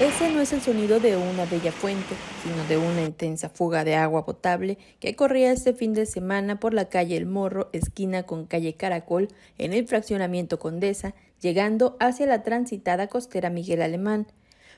Ese no es el sonido de una bella fuente, sino de una intensa fuga de agua potable que corría este fin de semana por la calle El Morro, esquina con calle Caracol, en el fraccionamiento Condesa, llegando hacia la transitada costera Miguel Alemán.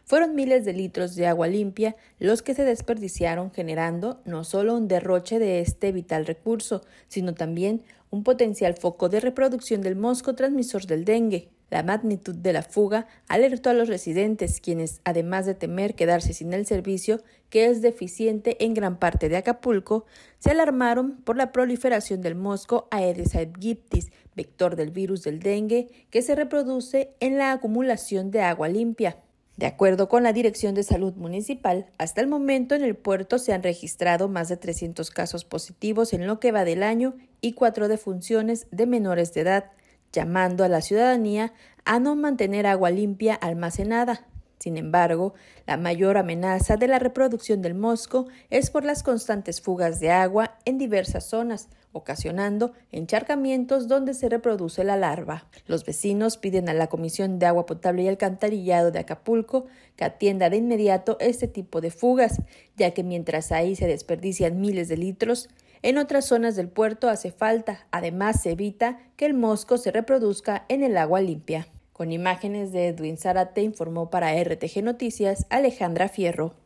Fueron miles de litros de agua limpia los que se desperdiciaron generando no solo un derroche de este vital recurso, sino también un potencial foco de reproducción del mosco transmisor del dengue. La magnitud de la fuga alertó a los residentes, quienes, además de temer quedarse sin el servicio, que es deficiente en gran parte de Acapulco, se alarmaron por la proliferación del mosco Aedes aegyptis, vector del virus del dengue, que se reproduce en la acumulación de agua limpia. De acuerdo con la Dirección de Salud Municipal, hasta el momento en el puerto se han registrado más de 300 casos positivos en lo que va del año y cuatro defunciones de menores de edad llamando a la ciudadanía a no mantener agua limpia almacenada. Sin embargo, la mayor amenaza de la reproducción del mosco es por las constantes fugas de agua en diversas zonas, ocasionando encharcamientos donde se reproduce la larva. Los vecinos piden a la Comisión de Agua Potable y Alcantarillado de Acapulco que atienda de inmediato este tipo de fugas, ya que mientras ahí se desperdician miles de litros, en otras zonas del puerto hace falta, además se evita que el mosco se reproduzca en el agua limpia. Con imágenes de Edwin Zárate informó para RTG Noticias Alejandra Fierro.